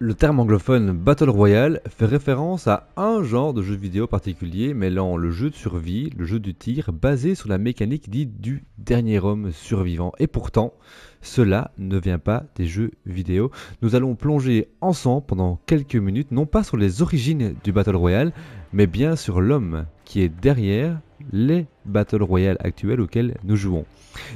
Le terme anglophone Battle Royale fait référence à un genre de jeu vidéo particulier mêlant le jeu de survie, le jeu du tir, basé sur la mécanique dite du dernier homme survivant. Et pourtant, cela ne vient pas des jeux vidéo. Nous allons plonger ensemble pendant quelques minutes, non pas sur les origines du Battle Royale, mais bien sur l'homme qui est derrière les Battle Royale actuels auxquels nous jouons.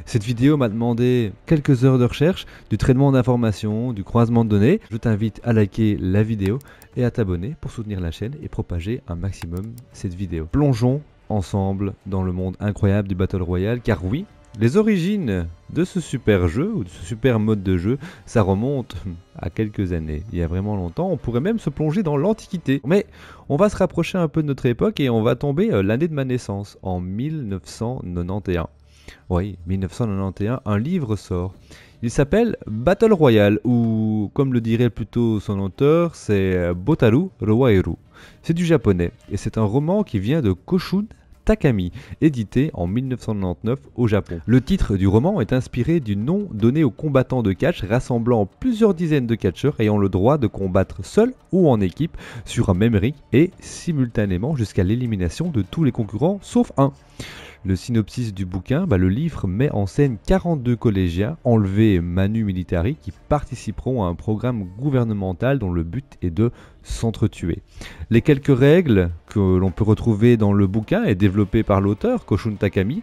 Cette vidéo m'a demandé quelques heures de recherche, du traitement d'informations, du croisement de données. Je t'invite à liker la vidéo et à t'abonner pour soutenir la chaîne et propager un maximum cette vidéo. Plongeons ensemble dans le monde incroyable du Battle Royale, car oui, les origines de ce super jeu, ou de ce super mode de jeu, ça remonte à quelques années, il y a vraiment longtemps, on pourrait même se plonger dans l'Antiquité. Mais on va se rapprocher un peu de notre époque et on va tomber euh, l'année de ma naissance, en 1991. Oui, 1991, un livre sort. Il s'appelle Battle Royale, ou comme le dirait plutôt son auteur, c'est euh, Botaru Rowaeru. C'est du japonais, et c'est un roman qui vient de Koshun, Takami, édité en 1999 au Japon. Le titre du roman est inspiré du nom donné aux combattants de catch rassemblant plusieurs dizaines de catcheurs ayant le droit de combattre seul ou en équipe sur un même ring et simultanément jusqu'à l'élimination de tous les concurrents sauf un. Le synopsis du bouquin, bah, le livre met en scène 42 collégiens enlevés manu militari qui participeront à un programme gouvernemental dont le but est de s'entretuer. Les quelques règles que l'on peut retrouver dans le bouquin et développées par l'auteur, Koshun Takami,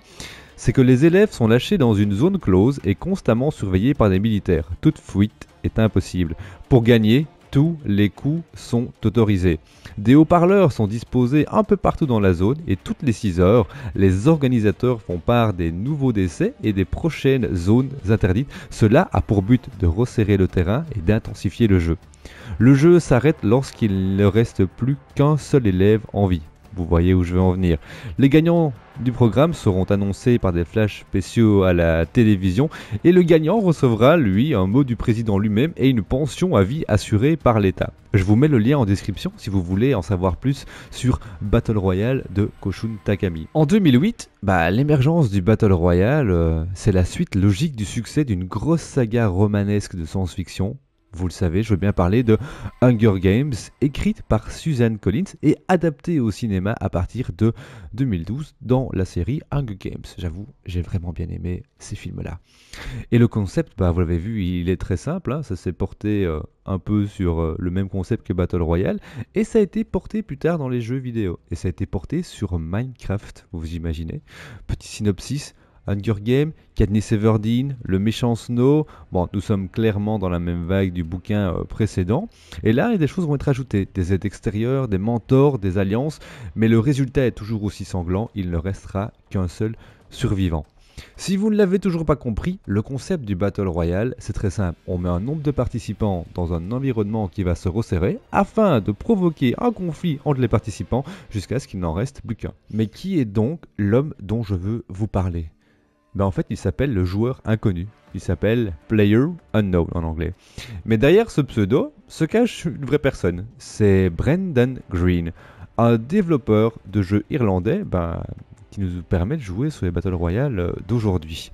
c'est que les élèves sont lâchés dans une zone close et constamment surveillés par des militaires. Toute fuite est impossible. Pour gagner, tous les coups sont autorisés. Des haut-parleurs sont disposés un peu partout dans la zone et toutes les 6 heures, les organisateurs font part des nouveaux décès et des prochaines zones interdites. Cela a pour but de resserrer le terrain et d'intensifier le jeu. Le jeu s'arrête lorsqu'il ne reste plus qu'un seul élève en vie. Vous voyez où je veux en venir. Les gagnants du programme seront annoncés par des flashs spéciaux à la télévision et le gagnant recevra, lui, un mot du président lui-même et une pension à vie assurée par l'État. Je vous mets le lien en description si vous voulez en savoir plus sur Battle Royale de Koshun Takami. En 2008, bah, l'émergence du Battle Royale, euh, c'est la suite logique du succès d'une grosse saga romanesque de science-fiction vous le savez, je veux bien parler de Hunger Games, écrite par Suzanne Collins et adaptée au cinéma à partir de 2012 dans la série Hunger Games. J'avoue, j'ai vraiment bien aimé ces films-là. Et le concept, bah, vous l'avez vu, il est très simple, hein. ça s'est porté euh, un peu sur euh, le même concept que Battle Royale, et ça a été porté plus tard dans les jeux vidéo, et ça a été porté sur Minecraft, vous vous imaginez Petit synopsis, Hunger Games, Katniss Everdeen, Le Méchant Snow. Bon, nous sommes clairement dans la même vague du bouquin euh, précédent. Et là, des choses vont être ajoutées, des aides extérieures, des mentors, des alliances. Mais le résultat est toujours aussi sanglant, il ne restera qu'un seul survivant. Si vous ne l'avez toujours pas compris, le concept du Battle Royale, c'est très simple. On met un nombre de participants dans un environnement qui va se resserrer afin de provoquer un conflit entre les participants jusqu'à ce qu'il n'en reste plus qu'un. Mais qui est donc l'homme dont je veux vous parler ben, en fait, il s'appelle le joueur inconnu. Il s'appelle Player Unknown en anglais. Mais derrière ce pseudo se cache une vraie personne. C'est Brendan Green, un développeur de jeux irlandais ben, qui nous permet de jouer sur les Battle Royale euh, d'aujourd'hui.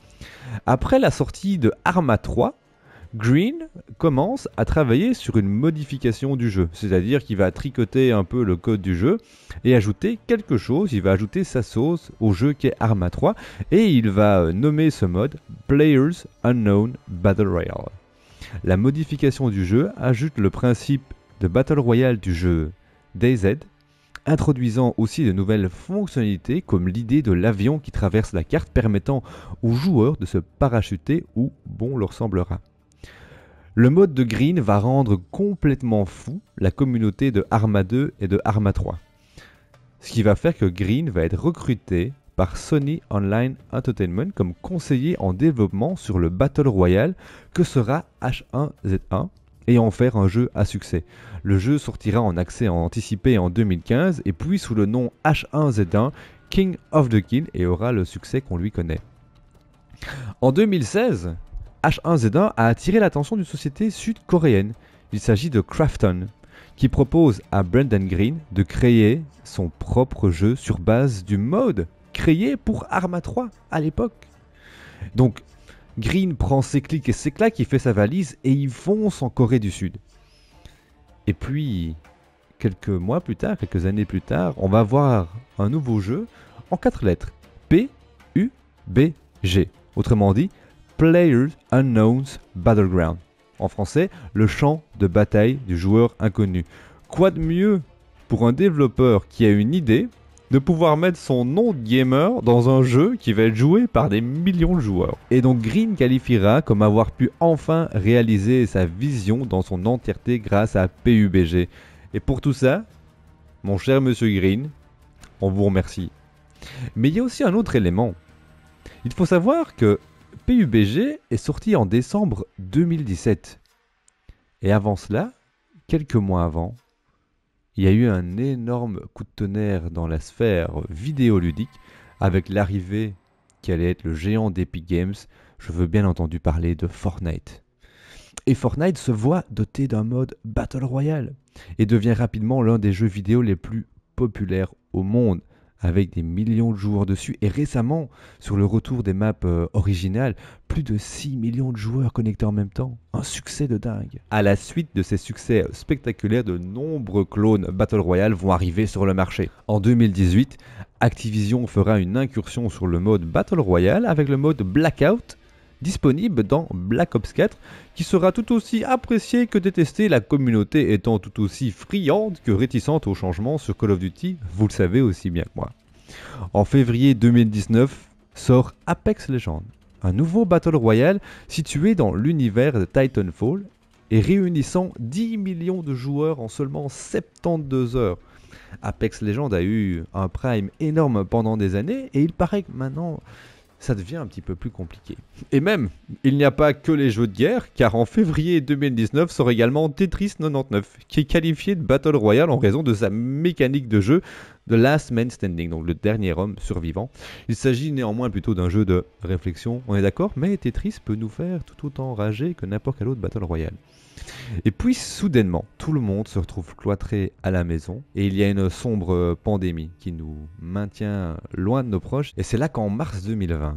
Après la sortie de Arma 3, Green commence à travailler sur une modification du jeu, c'est-à-dire qu'il va tricoter un peu le code du jeu et ajouter quelque chose, il va ajouter sa sauce au jeu qui est Arma 3 et il va euh, nommer ce mode Players Unknown Battle Royale. La modification du jeu ajoute le principe de Battle Royale du jeu DayZ, introduisant aussi de nouvelles fonctionnalités comme l'idée de l'avion qui traverse la carte permettant aux joueurs de se parachuter où bon leur semblera. Le mode de Green va rendre complètement fou la communauté de Arma 2 et de Arma 3. Ce qui va faire que Green va être recruté par Sony Online Entertainment comme conseiller en développement sur le Battle Royale que sera H1Z1 et en faire un jeu à succès. Le jeu sortira en accès anticipé en 2015 et puis sous le nom H1Z1 King of the Kill et aura le succès qu'on lui connaît. En 2016, H1Z1 a attiré l'attention d'une société sud-coréenne. Il s'agit de Crafton, qui propose à Brendan Green de créer son propre jeu sur base du mode créé pour Arma 3 à l'époque. Donc, Green prend ses clics et ses claques, il fait sa valise et il fonce en Corée du Sud. Et puis, quelques mois plus tard, quelques années plus tard, on va voir un nouveau jeu en quatre lettres P, U, B, G. Autrement dit, Players Unknown's Battleground. En français, le champ de bataille du joueur inconnu. Quoi de mieux pour un développeur qui a une idée de pouvoir mettre son nom de gamer dans un jeu qui va être joué par des millions de joueurs. Et donc Green qualifiera comme avoir pu enfin réaliser sa vision dans son entièreté grâce à PUBG. Et pour tout ça, mon cher monsieur Green, on vous remercie. Mais il y a aussi un autre élément. Il faut savoir que PUBG est sorti en décembre 2017. Et avant cela, quelques mois avant, il y a eu un énorme coup de tonnerre dans la sphère vidéoludique avec l'arrivée qui allait être le géant d'Epic Games. Je veux bien entendu parler de Fortnite. Et Fortnite se voit doté d'un mode Battle Royale et devient rapidement l'un des jeux vidéo les plus populaires au monde avec des millions de joueurs dessus. Et récemment, sur le retour des maps euh, originales, plus de 6 millions de joueurs connectés en même temps. Un succès de dingue. À la suite de ces succès spectaculaires, de nombreux clones Battle Royale vont arriver sur le marché. En 2018, Activision fera une incursion sur le mode Battle Royale avec le mode Blackout disponible dans Black Ops 4, qui sera tout aussi apprécié que détesté, la communauté étant tout aussi friande que réticente aux changement sur Call of Duty, vous le savez aussi bien que moi. En février 2019 sort Apex Legends, un nouveau Battle Royale situé dans l'univers de Titanfall et réunissant 10 millions de joueurs en seulement 72 heures. Apex Legends a eu un prime énorme pendant des années et il paraît que maintenant ça devient un petit peu plus compliqué. Et même, il n'y a pas que les jeux de guerre, car en février 2019 sort également Tetris 99, qui est qualifié de Battle Royale en raison de sa mécanique de jeu The Last Man Standing, donc le dernier homme survivant. Il s'agit néanmoins plutôt d'un jeu de réflexion, on est d'accord, mais Tetris peut nous faire tout autant rager que n'importe quel autre Battle Royale. Et puis soudainement, tout le monde se retrouve cloîtré à la maison et il y a une sombre pandémie qui nous maintient loin de nos proches. Et c'est là qu'en mars 2020,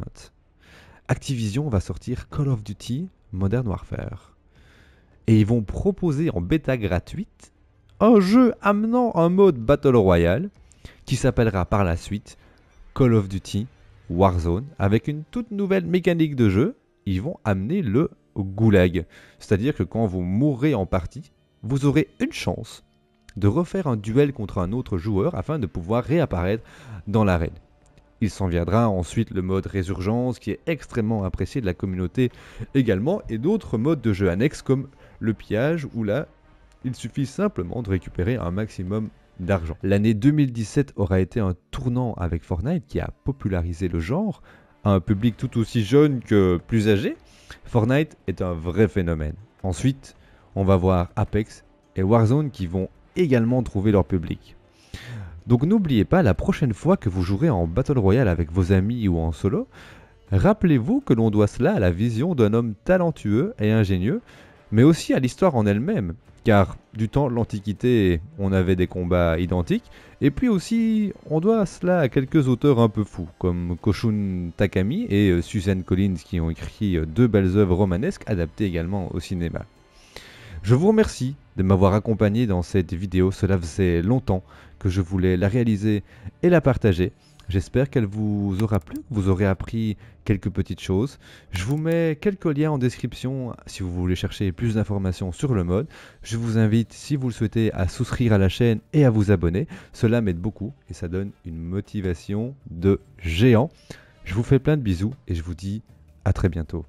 Activision va sortir Call of Duty Modern Warfare. Et ils vont proposer en bêta gratuite un jeu amenant un mode Battle Royale qui s'appellera par la suite Call of Duty Warzone, avec une toute nouvelle mécanique de jeu. Ils vont amener le goulag. C'est-à-dire que quand vous mourrez en partie, vous aurez une chance de refaire un duel contre un autre joueur afin de pouvoir réapparaître dans l'arène. Il s'en viendra ensuite le mode résurgence qui est extrêmement apprécié de la communauté également et d'autres modes de jeu annexes comme le pillage où là il suffit simplement de récupérer un maximum d'argent. L'année 2017 aura été un tournant avec Fortnite qui a popularisé le genre à un public tout aussi jeune que plus âgé. Fortnite est un vrai phénomène. Ensuite, on va voir Apex et Warzone qui vont également trouver leur public. Donc n'oubliez pas, la prochaine fois que vous jouerez en Battle Royale avec vos amis ou en solo, rappelez-vous que l'on doit cela à la vision d'un homme talentueux et ingénieux, mais aussi à l'histoire en elle-même, car du temps de l'Antiquité, on avait des combats identiques, et puis aussi, on doit cela à quelques auteurs un peu fous, comme Koshun Takami et euh, Suzanne Collins, qui ont écrit euh, deux belles œuvres romanesques adaptées également au cinéma. Je vous remercie de m'avoir accompagné dans cette vidéo, cela faisait longtemps que je voulais la réaliser et la partager. J'espère qu'elle vous aura plu, que vous aurez appris quelques petites choses. Je vous mets quelques liens en description si vous voulez chercher plus d'informations sur le mode. Je vous invite, si vous le souhaitez, à souscrire à la chaîne et à vous abonner. Cela m'aide beaucoup et ça donne une motivation de géant. Je vous fais plein de bisous et je vous dis à très bientôt.